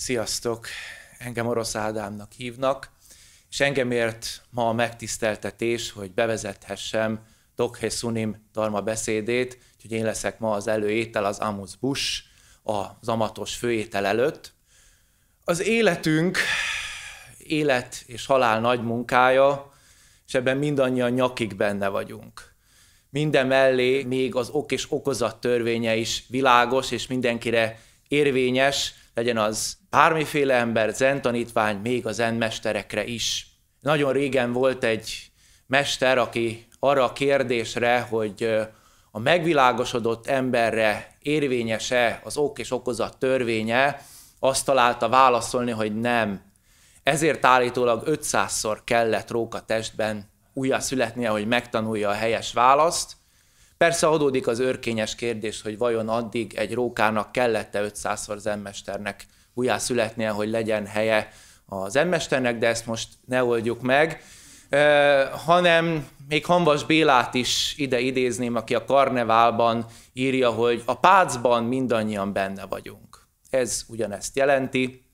Sziasztok! Engem Orosz Ádámnak hívnak, és engem ért ma a megtiszteltetés, hogy bevezethessem Dokhe Sunim Dharma beszédét, úgyhogy én leszek ma az előétel, az Amus Bush, az amatos főétel előtt. Az életünk, élet és halál nagy munkája, és ebben mindannyian nyakig benne vagyunk. Minden mellé még az ok és okozat törvénye is világos, és mindenkire érvényes, legyen az bármiféle ember, zen tanítvány, még a zen mesterekre is. Nagyon régen volt egy mester, aki arra a kérdésre, hogy a megvilágosodott emberre érvényese az ok és okozat törvénye, azt találta válaszolni, hogy nem. Ezért állítólag 500-szor kellett róka testben újra születnie, hogy megtanulja a helyes választ, Persze adódik az örkényes kérdés, hogy vajon addig egy rókának kellett-e 500-szor az emmesternek újjá születnie, hogy legyen helye az emmesternek, de ezt most ne oldjuk meg, e, hanem még Hanvas Bélát is ide idézném, aki a karneválban írja, hogy a pácban mindannyian benne vagyunk. Ez ugyanezt jelenti.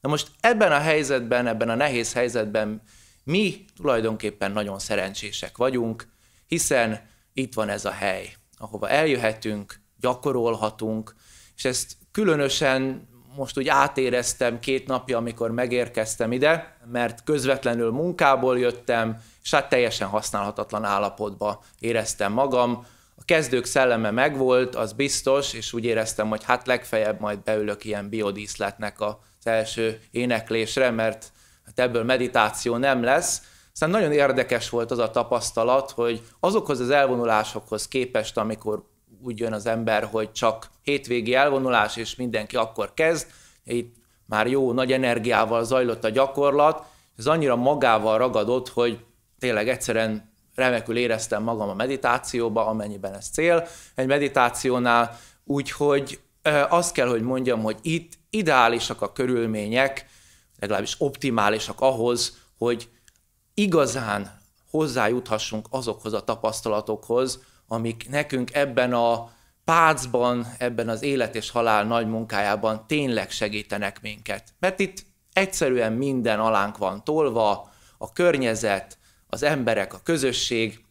Na most ebben a helyzetben, ebben a nehéz helyzetben mi tulajdonképpen nagyon szerencsések vagyunk, hiszen itt van ez a hely, ahova eljöhetünk, gyakorolhatunk, és ezt különösen most úgy átéreztem két napja, amikor megérkeztem ide, mert közvetlenül munkából jöttem, és hát teljesen használhatatlan állapotba éreztem magam. A kezdők szelleme megvolt, az biztos, és úgy éreztem, hogy hát legfeljebb majd beülök ilyen biodíszletnek az első éneklésre, mert hát ebből meditáció nem lesz, aztán nagyon érdekes volt az a tapasztalat, hogy azokhoz az elvonulásokhoz képest, amikor úgy jön az ember, hogy csak hétvégi elvonulás, és mindenki akkor kezd, itt már jó nagy energiával zajlott a gyakorlat, ez annyira magával ragadott, hogy tényleg egyszerűen remekül éreztem magam a meditációba, amennyiben ez cél egy meditációnál, úgyhogy azt kell, hogy mondjam, hogy itt ideálisak a körülmények, legalábbis optimálisak ahhoz, hogy igazán hozzájuthassunk azokhoz a tapasztalatokhoz, amik nekünk ebben a pácban, ebben az élet és halál nagy munkájában tényleg segítenek minket. Mert itt egyszerűen minden alánk van tolva, a környezet, az emberek, a közösség,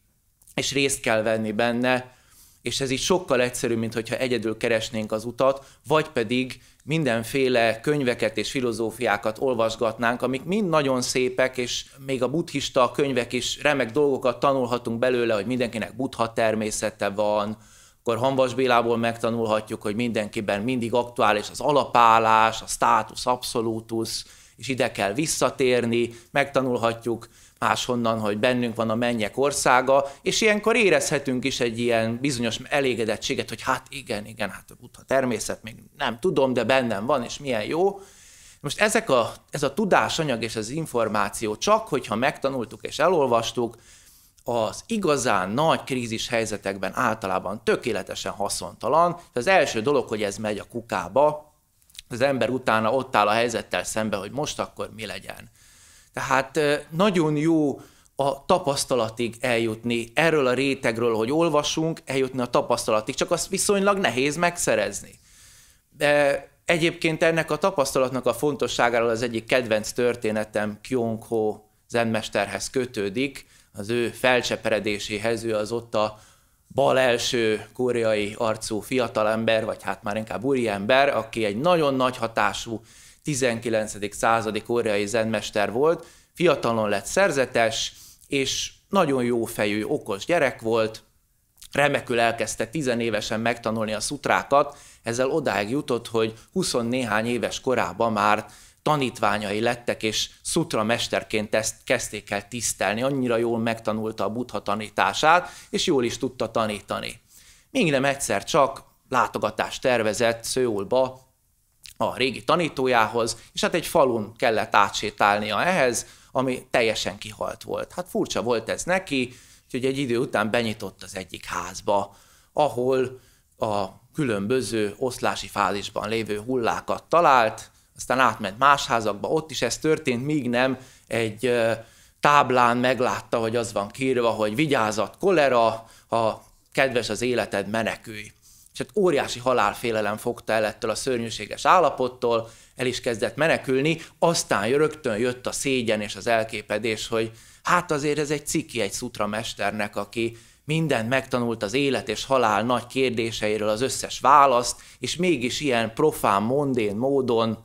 és részt kell venni benne, és ez így sokkal egyszerűbb, mint hogyha egyedül keresnénk az utat, vagy pedig mindenféle könyveket és filozófiákat olvasgatnánk, amik mind nagyon szépek, és még a buddhista könyvek is remek dolgokat tanulhatunk belőle, hogy mindenkinek buddha természete van, akkor Hanvas Bélából megtanulhatjuk, hogy mindenkiben mindig aktuális az alapállás, a státusz absolutus és ide kell visszatérni, megtanulhatjuk máshonnan, hogy bennünk van a mennyek országa, és ilyenkor érezhetünk is egy ilyen bizonyos elégedettséget, hogy hát igen, igen, hát a buddha természet még nem tudom, de bennem van, és milyen jó. Most ezek a, ez a tudásanyag és az információ csak, hogyha megtanultuk és elolvastuk, az igazán nagy krízis helyzetekben általában tökéletesen haszontalan. Az első dolog, hogy ez megy a kukába, az ember utána ott áll a helyzettel szembe, hogy most akkor mi legyen. Tehát nagyon jó a tapasztalatig eljutni, erről a rétegről, hogy olvasunk, eljutni a tapasztalatig, csak azt viszonylag nehéz megszerezni. De egyébként ennek a tapasztalatnak a fontosságáról az egyik kedvenc történetem Kyung Ho zenmesterhez kötődik, az ő felcseperedéséhez, ő az ott a bal első koreai arcú fiatalember, vagy hát már inkább úriember, aki egy nagyon nagy hatású 19. századi koreai zenmester volt, fiatalon lett szerzetes, és nagyon jó fejű, okos gyerek volt, remekül elkezdte tizenévesen megtanulni a szutrákat, ezzel odáig jutott, hogy 20 néhány éves korában már tanítványai lettek, és szutra mesterként ezt kezdték el tisztelni, annyira jól megtanulta a buddha tanítását, és jól is tudta tanítani. Még nem egyszer csak látogatást tervezett Szőulba a régi tanítójához, és hát egy falun kellett átsétálnia ehhez, ami teljesen kihalt volt. Hát furcsa volt ez neki, úgyhogy egy idő után benyitott az egyik házba, ahol a különböző oszlási fázisban lévő hullákat talált, aztán átment más házakba, ott is ez történt, míg nem egy táblán meglátta, hogy az van kírva, hogy vigyázat, kolera, ha kedves az életed, menekülj hát óriási halálfélelem fogta el ettől a szörnyűséges állapottól, el is kezdett menekülni, aztán rögtön jött a szégyen és az elképedés, hogy hát azért ez egy ciki egy szutra mesternek, aki mindent megtanult az élet és halál nagy kérdéseiről az összes választ, és mégis ilyen profán, mondén módon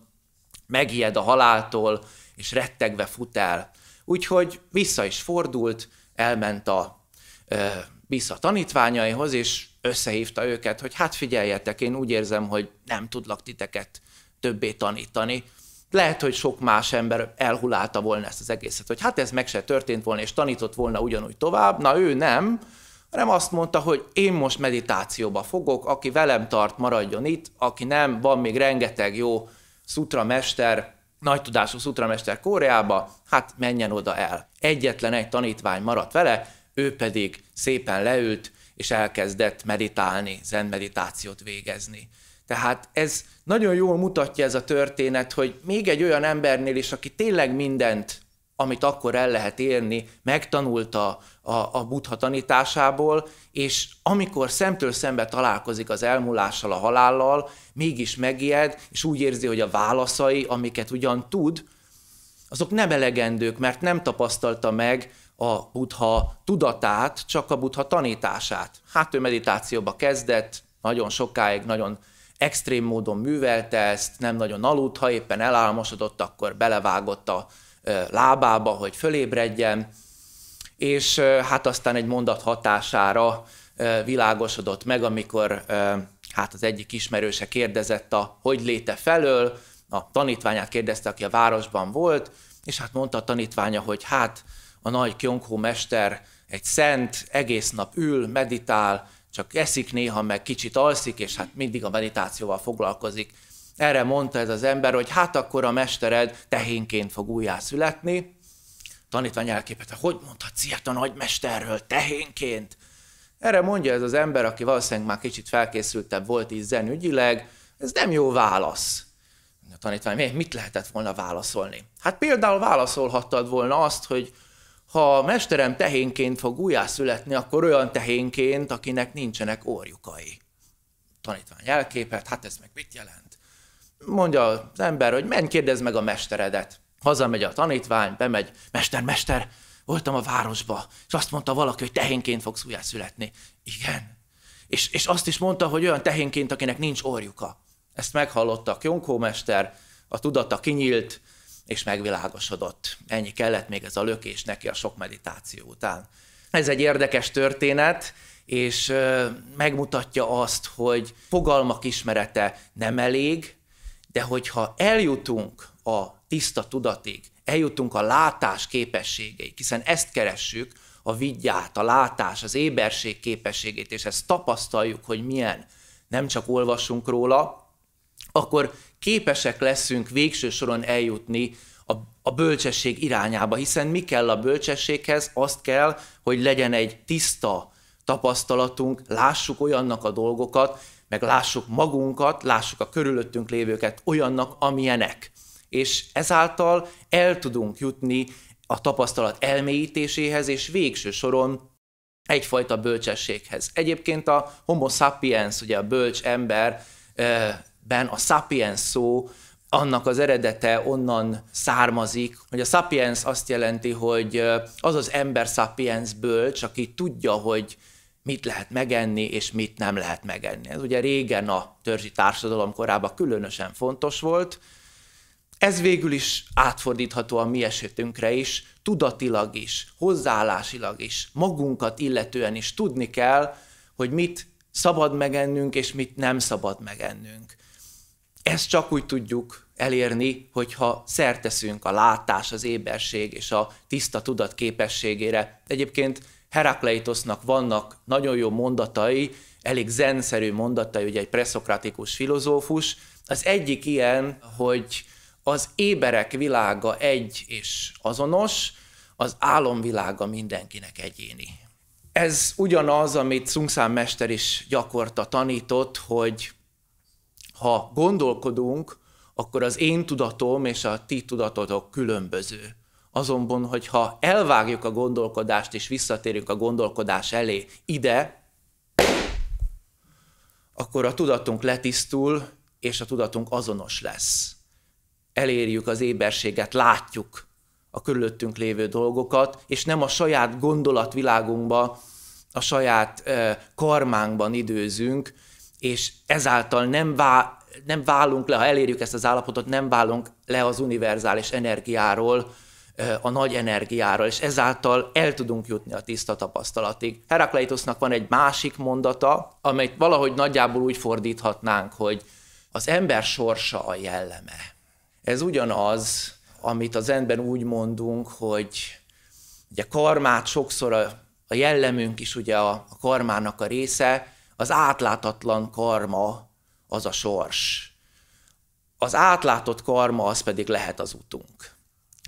megijed a haláltól, és rettegve fut el. Úgyhogy vissza is fordult, elment a, ö, vissza a tanítványaihoz, és összehívta őket, hogy hát figyeljetek, én úgy érzem, hogy nem tudlak titeket többé tanítani. Lehet, hogy sok más ember elhulálta volna ezt az egészet, hogy hát ez meg se történt volna, és tanított volna ugyanúgy tovább, na ő nem, hanem azt mondta, hogy én most meditációba fogok, aki velem tart, maradjon itt, aki nem, van még rengeteg jó szutramester, nagy tudású szutramester Koreába, hát menjen oda el. Egyetlen egy tanítvány maradt vele, ő pedig szépen leült, és elkezdett meditálni, zen meditációt végezni. Tehát ez nagyon jól mutatja ez a történet, hogy még egy olyan embernél is, aki tényleg mindent, amit akkor el lehet érni, megtanulta a, a buddha tanításából, és amikor szemtől szembe találkozik az elmúlással, a halállal, mégis megijed, és úgy érzi, hogy a válaszai, amiket ugyan tud, azok nem elegendők, mert nem tapasztalta meg a buddha tudatát, csak a buddha tanítását. Hát ő meditációba kezdett, nagyon sokáig, nagyon extrém módon művelte ezt, nem nagyon aludt, ha éppen elálmosodott, akkor belevágott a lábába, hogy fölébredjen, és hát aztán egy mondat hatására világosodott meg, amikor hát az egyik ismerőse kérdezett a hogy léte felől, a tanítványát kérdezte, aki a városban volt, és hát mondta a tanítványa, hogy hát a nagy Kyongho mester egy szent, egész nap ül, meditál, csak eszik néha, meg kicsit alszik, és hát mindig a meditációval foglalkozik. Erre mondta ez az ember, hogy hát akkor a mestered tehénként fog újjá születni. Tanítvány elképete hogy mondhatsz ilyet a nagymesterről tehénként? Erre mondja ez az ember, aki valószínűleg már kicsit felkészültebb volt így zenügyileg, ez nem jó válasz. A tanítvány, mit lehetett volna válaszolni? Hát például válaszolhattad volna azt, hogy ha a mesterem tehénként fog újjászületni, akkor olyan tehénként, akinek nincsenek órjukai. Tanítvány elképet, hát ez meg mit jelent? Mondja az ember, hogy menj, kérdezd meg a mesteredet. Hazamegy a tanítvány, bemegy, mester, mester, voltam a városba, és azt mondta valaki, hogy tehénként fogsz újjászületni. Igen. És, és azt is mondta, hogy olyan tehénként, akinek nincs orjuka. Ezt meghallotta a mester, a tudata kinyílt, és megvilágosodott. Ennyi kellett még ez a lökés neki a sok meditáció után. Ez egy érdekes történet, és megmutatja azt, hogy fogalmak ismerete nem elég, de hogyha eljutunk a tiszta tudatig, eljutunk a látás képességeig, hiszen ezt keressük, a vigyát, a látás, az éberség képességét, és ezt tapasztaljuk, hogy milyen. Nem csak olvasunk róla, akkor képesek leszünk végső soron eljutni a, a bölcsesség irányába, hiszen mi kell a bölcsességhez? Azt kell, hogy legyen egy tiszta tapasztalatunk, lássuk olyannak a dolgokat, meg lássuk magunkat, lássuk a körülöttünk lévőket olyannak, amilyenek. És ezáltal el tudunk jutni a tapasztalat elmélyítéséhez, és végső soron egyfajta bölcsességhez. Egyébként a homo sapiens, ugye a bölcs ember eh, ben a sapiens szó annak az eredete onnan származik, hogy a sapiens azt jelenti, hogy az az ember sapiens bölcs, aki tudja, hogy mit lehet megenni, és mit nem lehet megenni. Ez ugye régen a törzsi társadalom korában különösen fontos volt. Ez végül is átfordítható a mi esetünkre is, tudatilag is, hozzáállásilag is, magunkat illetően is tudni kell, hogy mit szabad megennünk, és mit nem szabad megennünk. Ezt csak úgy tudjuk elérni, hogyha szerteszünk a látás, az éberség és a tiszta tudat képességére. Egyébként Herakleitosnak vannak nagyon jó mondatai, elég zenszerű mondatai, ugye egy preszokratikus filozófus. Az egyik ilyen, hogy az éberek világa egy és azonos, az álomvilága mindenkinek egyéni. Ez ugyanaz, amit Szungszám mester is gyakorta tanított, hogy ha gondolkodunk, akkor az én tudatom és a ti tudatotok különböző. Azonban, hogyha elvágjuk a gondolkodást és visszatérünk a gondolkodás elé ide, akkor a tudatunk letisztul, és a tudatunk azonos lesz. Elérjük az éberséget, látjuk a körülöttünk lévő dolgokat, és nem a saját gondolatvilágunkba, a saját karmánkban időzünk, és ezáltal nem, vá, nem válunk le, ha elérjük ezt az állapotot, nem válunk le az univerzális energiáról, a nagy energiáról, és ezáltal el tudunk jutni a tiszta tapasztalatig. Herakleitosnak van egy másik mondata, amelyet valahogy nagyjából úgy fordíthatnánk, hogy az ember sorsa a jelleme. Ez ugyanaz, amit az ember úgy mondunk, hogy ugye karmát sokszor a, a jellemünk is ugye a, a karmának a része, az átláthatatlan karma az a sors. Az átlátott karma az pedig lehet az utunk.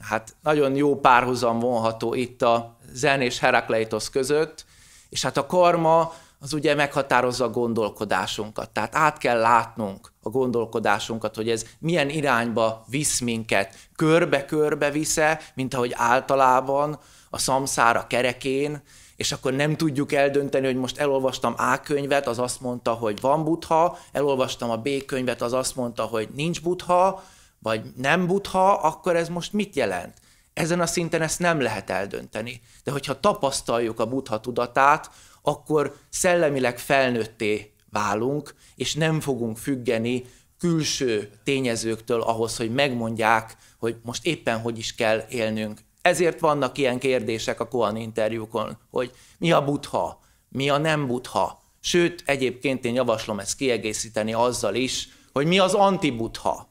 Hát nagyon jó párhuzam vonható itt a Zen és Herakleitos között, és hát a karma az ugye meghatározza a gondolkodásunkat. Tehát át kell látnunk a gondolkodásunkat, hogy ez milyen irányba visz minket. Körbe-körbe visze, mint ahogy általában a szamszára kerekén, és akkor nem tudjuk eldönteni, hogy most elolvastam A könyvet, az azt mondta, hogy van butha, elolvastam a B könyvet, az azt mondta, hogy nincs butha, vagy nem butha, akkor ez most mit jelent? Ezen a szinten ezt nem lehet eldönteni. De hogyha tapasztaljuk a butha tudatát, akkor szellemileg felnőtté válunk, és nem fogunk függeni külső tényezőktől ahhoz, hogy megmondják, hogy most éppen hogy is kell élnünk ezért vannak ilyen kérdések a Koan interjúkon, hogy mi a butha, mi a nem butha. Sőt, egyébként én javaslom ezt kiegészíteni azzal is, hogy mi az antibutha.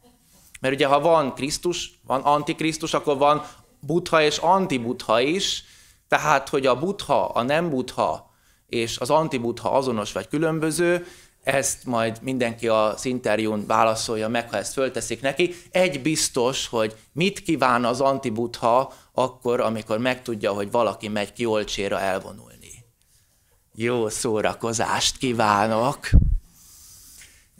Mert ugye, ha van Krisztus, van antikrisztus, akkor van butha és antibutha is, tehát, hogy a butha, a nem butha és az antibutha azonos vagy különböző, ezt majd mindenki az interjún válaszolja meg, ha ezt fölteszik neki. Egy biztos, hogy mit kíván az antibutha akkor, amikor megtudja, hogy valaki megy ki olcséra elvonulni. Jó szórakozást kívánok!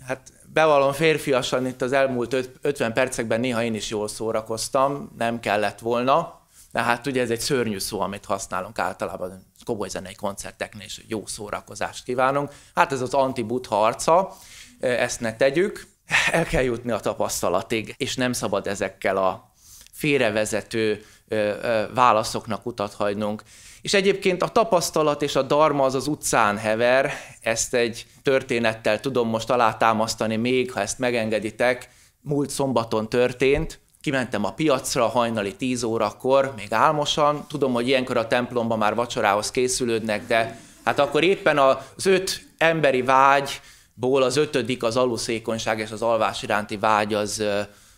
Hát bevallom férfiasan itt az elmúlt 50 percekben néha én is jól szórakoztam, nem kellett volna. Tehát hát ugye ez egy szörnyű szó, amit használunk általában zenei koncerteknél, és jó szórakozást kívánunk. Hát ez az anti harca, e, ezt ne tegyük, el kell jutni a tapasztalatig, és nem szabad ezekkel a félrevezető e, e, válaszoknak utat hagynunk. És egyébként a tapasztalat és a darma az az utcán hever, ezt egy történettel tudom most alátámasztani még, ha ezt megengeditek, múlt szombaton történt, kimentem a piacra hajnali 10 órakor, még álmosan. Tudom, hogy ilyenkor a templomban már vacsorához készülődnek, de hát akkor éppen az öt emberi vágyból az ötödik, az aluszékonyság és az alvás iránti vágy az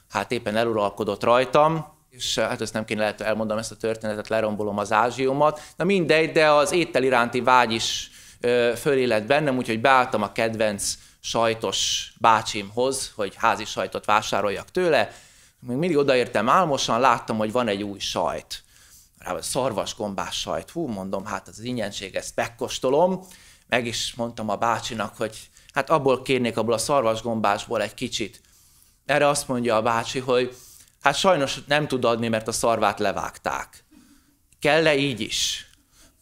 hát éppen eluralkodott rajtam és hát ezt nem kéne lehet elmondom ezt a történetet, lerombolom az ázsiumat. Na mindegy, de az étel iránti vágy is fölé lett, bennem, úgyhogy beálltam a kedvenc sajtos bácsimhoz, hogy házi sajtot vásároljak tőle, még mindig odaértem álmosan, láttam, hogy van egy új sajt. Szarvasgombás sajt. Hú, mondom, hát az ingyenség, ezt megkóstolom. Meg is mondtam a bácsinak, hogy hát abból kérnék, abból a szarvasgombásból egy kicsit. Erre azt mondja a bácsi, hogy hát sajnos nem tud adni, mert a szarvát levágták. Kell-e így is?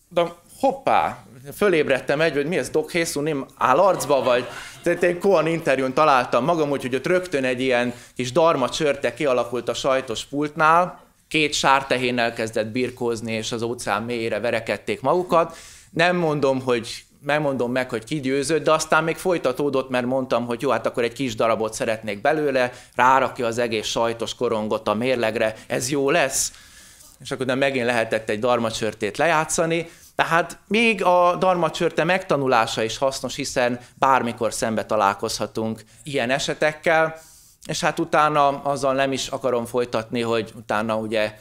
De hoppá, fölébredtem egy, hogy mi ez, Doc Hészú, áll arcba, vagy tehát egy kóan interjún találtam magam, úgyhogy ott rögtön egy ilyen kis darma csörte kialakult a sajtos pultnál, két sártehén kezdett birkózni, és az óceán mélyére verekedték magukat. Nem mondom, hogy nem mondom meg, hogy ki győzött, de aztán még folytatódott, mert mondtam, hogy jó, hát akkor egy kis darabot szeretnék belőle, rárakja az egész sajtos korongot a mérlegre, ez jó lesz. És akkor nem megint lehetett egy darmacsörtét lejátszani, tehát még a csörte megtanulása is hasznos, hiszen bármikor szembe találkozhatunk ilyen esetekkel, és hát utána azzal nem is akarom folytatni, hogy utána ugye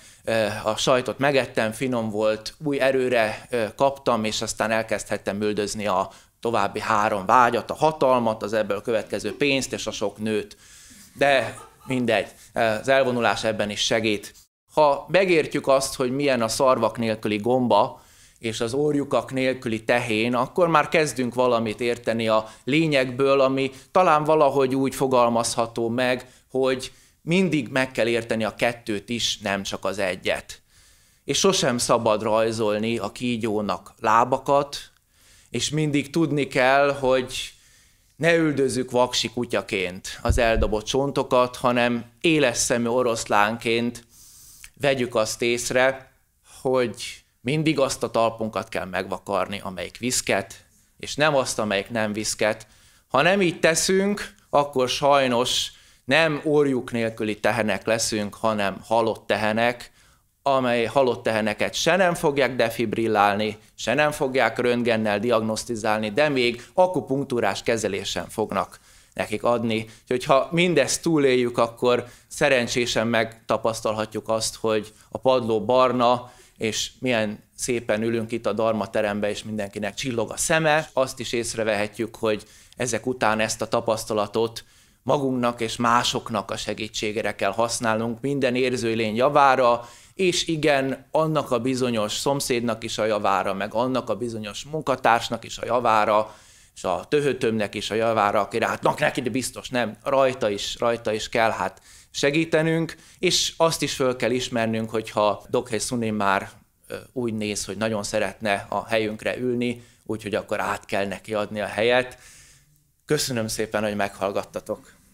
a sajtot megettem, finom volt, új erőre kaptam, és aztán elkezdhettem üldözni a további három vágyat, a hatalmat, az ebből következő pénzt és a sok nőt. De mindegy, az elvonulás ebben is segít. Ha megértjük azt, hogy milyen a szarvak nélküli gomba, és az orjukak nélküli tehén, akkor már kezdünk valamit érteni a lényegből, ami talán valahogy úgy fogalmazható meg, hogy mindig meg kell érteni a kettőt is, nem csak az egyet. És sosem szabad rajzolni a kígyónak lábakat, és mindig tudni kell, hogy ne üldözzük vaksi kutyaként az eldobott csontokat, hanem éles szemű oroszlánként vegyük azt észre, hogy mindig azt a talpunkat kell megvakarni, amelyik viszket, és nem azt, amelyik nem viszket. Ha nem így teszünk, akkor sajnos nem orjuk nélküli tehenek leszünk, hanem halott tehenek, amely halott teheneket se nem fogják defibrillálni, se nem fogják röntgennel diagnosztizálni, de még akupunktúrás kezelésen fognak nekik adni. Úgyhogy ha mindezt túléljük, akkor szerencsésen megtapasztalhatjuk azt, hogy a padló barna, és milyen szépen ülünk itt a Dharma terembe, és mindenkinek csillog a szeme. Azt is észrevehetjük, hogy ezek után ezt a tapasztalatot magunknak és másoknak a segítségére kell használnunk minden érző lény javára, és igen, annak a bizonyos szomszédnak is a javára, meg annak a bizonyos munkatársnak is a javára, és a töhötömnek is a javára, aki hát, neki, de biztos nem, rajta is, rajta is kell, hát segítenünk, és azt is föl kell ismernünk, hogyha Dokhely Sunim már úgy néz, hogy nagyon szeretne a helyünkre ülni, úgyhogy akkor át kell neki adni a helyet. Köszönöm szépen, hogy meghallgattatok.